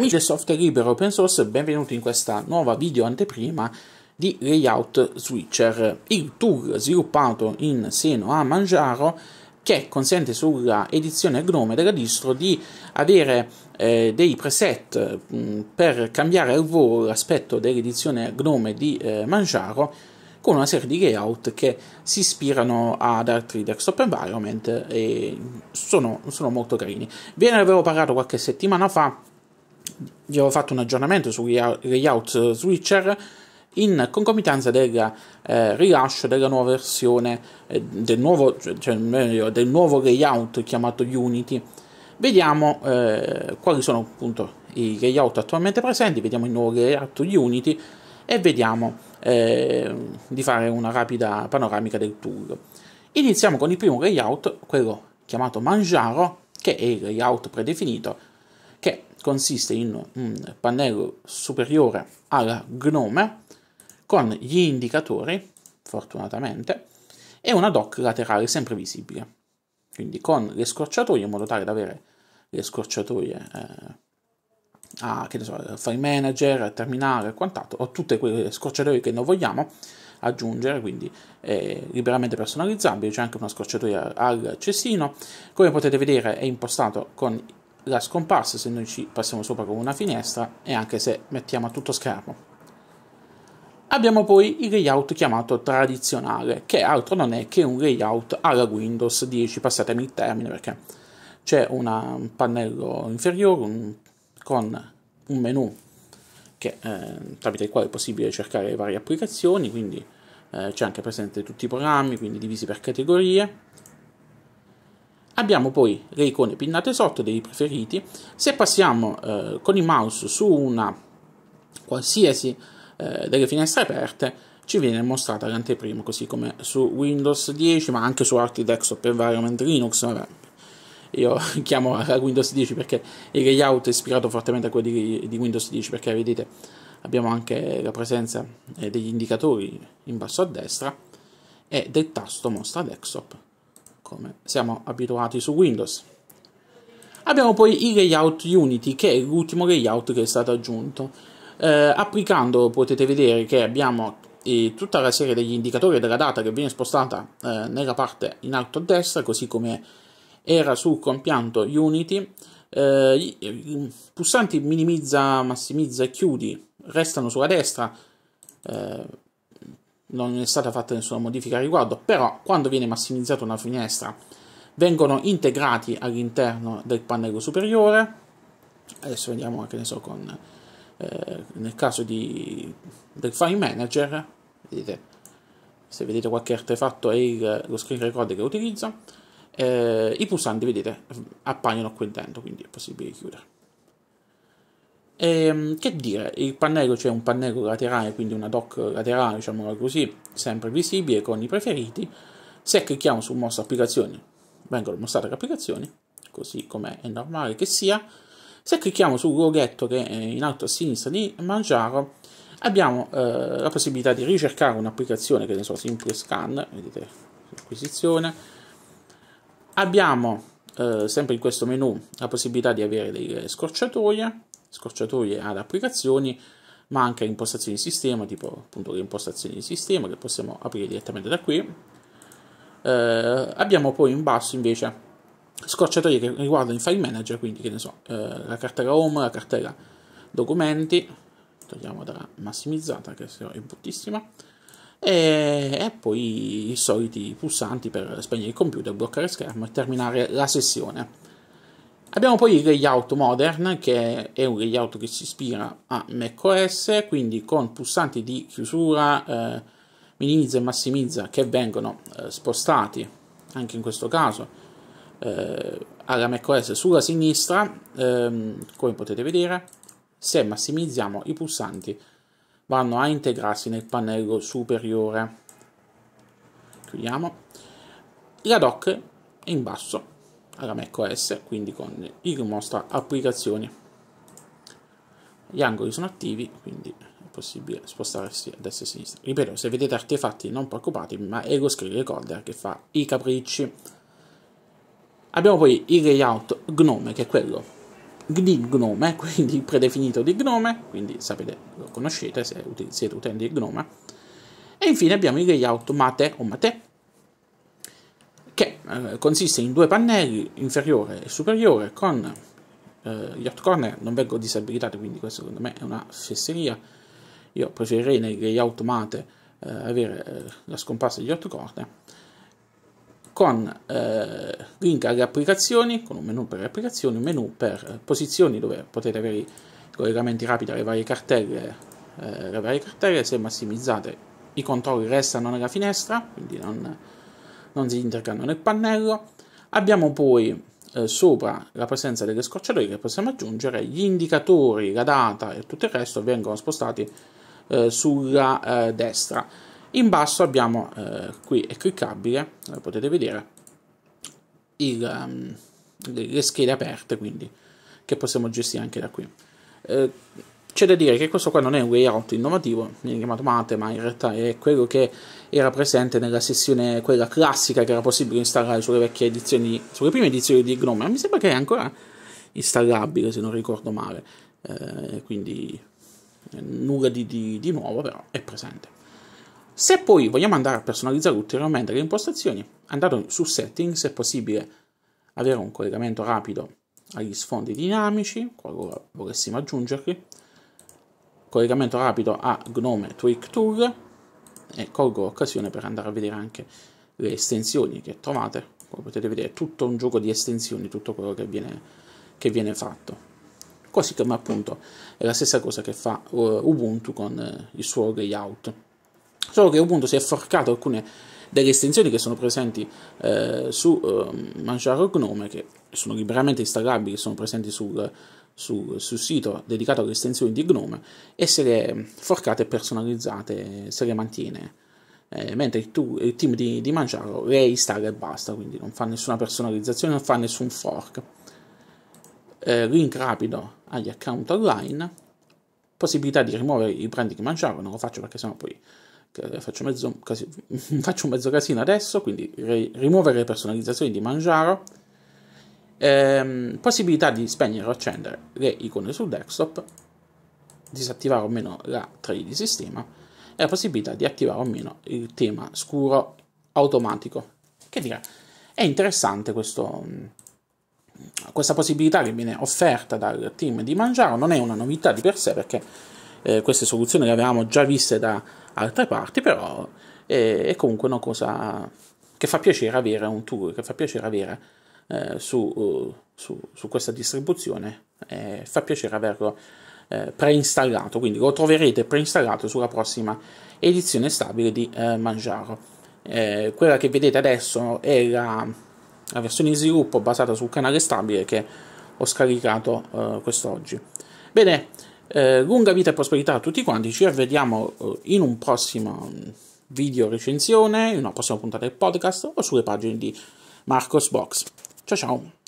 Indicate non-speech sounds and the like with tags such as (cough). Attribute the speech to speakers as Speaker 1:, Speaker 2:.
Speaker 1: Amici del software libero open source, benvenuti in questa nuova video anteprima di Layout Switcher, il tool sviluppato in seno a Mangiaro che consente sulla edizione Gnome della distro di avere eh, dei preset mh, mm, per cambiare al volo l'aspetto dell'edizione Gnome di eh, Mangiaro con una serie di layout che si ispirano ad altri desktop environment e sono, sono molto carini. Ve ne avevo parlato qualche settimana fa vi avevo fatto un aggiornamento su layout switcher in concomitanza del eh, rilascio della nuova versione eh, del, nuovo, cioè, cioè del nuovo layout chiamato Unity. Vediamo eh, quali sono appunto i layout attualmente presenti, vediamo il nuovo layout Unity e vediamo eh, di fare una rapida panoramica del tool. Iniziamo con il primo layout, quello chiamato Manjaro che è il layout predefinito consiste in un pannello superiore alla gnome con gli indicatori, fortunatamente, e una dock laterale sempre visibile. Quindi con le scorciatoie in modo tale da avere le scorciatoie eh, a che ne so, file manager, terminale e quant'altro, o tutte quelle scorciatoie che non vogliamo aggiungere, quindi è eh, liberamente personalizzabile, c'è anche una scorciatoia al cestino. Come potete vedere è impostato con la scomparsa se noi ci passiamo sopra con una finestra e anche se mettiamo a tutto schermo. Abbiamo poi il layout chiamato tradizionale, che altro non è che un layout alla Windows 10, passatemi il termine perché c'è un pannello inferiore un, con un menu che, eh, tramite il quale è possibile cercare varie applicazioni, quindi eh, c'è anche presente tutti i programmi, quindi divisi per categorie Abbiamo poi le icone pinnate sotto dei preferiti. Se passiamo eh, con il mouse su una qualsiasi eh, delle finestre aperte, ci viene mostrata l'anteprima, così come su Windows 10, ma anche su altri desktop environment Linux. Vabbè, io (laughs) chiamo la Windows 10 perché il layout è ispirato fortemente a quelli di, di Windows 10, perché vedete abbiamo anche la presenza eh, degli indicatori in basso a destra e del tasto mostra desktop come siamo abituati su Windows. Abbiamo poi il layout Unity, che è l'ultimo layout che è stato aggiunto. Eh, applicandolo potete vedere che abbiamo eh, tutta la serie degli indicatori della data che viene spostata eh, nella parte in alto a destra, così come era sul compianto Unity. Eh, I pulsanti minimizza, massimizza e chiudi restano sulla destra eh, non è stata fatta nessuna modifica a riguardo, però quando viene massimizzata una finestra vengono integrati all'interno del pannello superiore, adesso vediamo che ne so con, eh, nel caso di, del file manager, vedete, se vedete qualche artefatto è il, lo screen record che utilizzo, eh, i pulsanti vedete appaiono qui dentro, quindi è possibile chiudere. E, ehm, che dire, il pannello c'è cioè un pannello laterale, quindi una doc laterale, diciamolo così, sempre visibile con i preferiti. Se clicchiamo su mostra applicazioni, vengono mostrate le applicazioni, così come è normale che sia. Se clicchiamo sul loghetto che è in alto a sinistra di Mangiaro, abbiamo eh, la possibilità di ricercare un'applicazione, che ne so, simple scan, vedete, acquisizione. Abbiamo eh, sempre in questo menu la possibilità di avere delle scorciatoie scorciatoie ad applicazioni, ma anche impostazioni di sistema, tipo appunto le impostazioni di sistema che possiamo aprire direttamente da qui. Eh, abbiamo poi in basso invece scorciatoie che riguardano il file manager, quindi che ne so, eh, la cartella home, la cartella documenti, togliamo dalla massimizzata che se no è bruttissima, e, e, poi i soliti pulsanti per spegnere il computer, bloccare schermo e terminare la sessione. Abbiamo poi il layout modern che è un layout che si ispira a macOS, quindi con pulsanti di chiusura, eh, minimizza e massimizza che vengono eh, spostati anche in questo caso eh, alla macOS sulla sinistra, ehm, come potete vedere, se massimizziamo i pulsanti vanno a integrarsi nel pannello superiore. Chiudiamo. La doc è in basso alla macOS, quindi con il mostra applicazioni. Gli angoli sono attivi, quindi è possibile spostarsi a destra e a sinistra. Ripeto, se vedete artefatti non preoccupatevi, ma è lo screen recorder che fa i capricci. Abbiamo poi il layout Gnome, che è quello di Gnome, (laughs) quindi il predefinito di Gnome, quindi sapete, lo conoscete se siete utenti di Gnome. E infine abbiamo il layout Mate o Mate, eh, consiste in due pannelli inferiore e superiore con eh, gli hot corner non vengono disabilitati quindi questo secondo me è una fesseria io preferirei nei layout mate eh, avere eh, la scomparsa degli hot corner con eh, link alle applicazioni con un menu per le applicazioni un menu per posizioni dove potete avere i collegamenti rapidi alle varie cartelle le varie cartelle se massimizzate i controlli restano nella finestra quindi non non si intercalano nel pannello. Abbiamo poi eh, sopra la presenza delle scorciatoie che possiamo aggiungere, gli indicatori, la data e tutto il resto vengono spostati eh, sulla eh, destra. In basso abbiamo, eh, qui è ecco cliccabile, eh, potete vedere, il, um, le schede aperte, quindi, che possiamo gestire anche da qui. Eh, c'è da dire che questo qua non è un layout innovativo, viene chiamato Mate, ma in realtà è quello che era presente nella sessione quella classica che era possibile installare sulle vecchie edizioni, sulle prime edizioni di Gnome, ma mi sembra che è ancora installabile se non ricordo male, eh, quindi eh, nulla di, di, di nuovo però è presente. Se poi vogliamo andare a personalizzare ulteriormente le impostazioni, andando su Settings è possibile avere un collegamento rapido agli sfondi dinamici, qualora volessimo aggiungerli, collegamento rapido a Gnome Tweak Tool e colgo l'occasione per andare a vedere anche le estensioni che trovate come potete vedere è tutto un gioco di estensioni tutto quello che viene, che viene fatto così come appunto è la stessa cosa che fa eh, Ubuntu con eh, il suo layout solo che Ubuntu si è forcato alcune delle estensioni che sono presenti eh, su eh, Manjaro Gnome che sono liberamente installabili sono presenti sul, su, sul sito dedicato alle estensioni di Gnome e se le forcate personalizzate se le mantiene. Eh, mentre tu, il team di, di Mangiaro le installa e basta, quindi non fa nessuna personalizzazione, non fa nessun fork. Eh, link rapido agli account online, possibilità di rimuovere i brand di Mangiaro, non lo faccio perché sennò poi eh, Faccio mezzo, casi, (laughs) faccio mezzo, casino adesso, quindi rimuovere le personalizzazioni di Mangiaro, ehm, possibilità di spegnere o accendere le icone sul desktop, disattivare o meno la tray di sistema e la possibilità di attivare o meno il tema scuro automatico. Che dire, è interessante questo, mm, questa possibilità che viene offerta dal team di Mangiaro, non è una novità di per sé perché eh, queste soluzioni le avevamo già viste da altre parti, però è, eh, è comunque una cosa che fa piacere avere un tool, che fa piacere avere eh, su, eh, su, su, questa distribuzione eh, fa piacere averlo eh, preinstallato, quindi lo troverete preinstallato sulla prossima edizione stabile di eh, Manjaro. Eh, quella che vedete adesso è la, la, versione in sviluppo basata sul canale stabile che ho scaricato quest'oggi. Bene, lunga vita e prosperità a tutti quanti, ci rivediamo in un prossimo mm, video recensione, in una prossima puntata del podcast o sulle pagine di Marcos Box. 谢谢。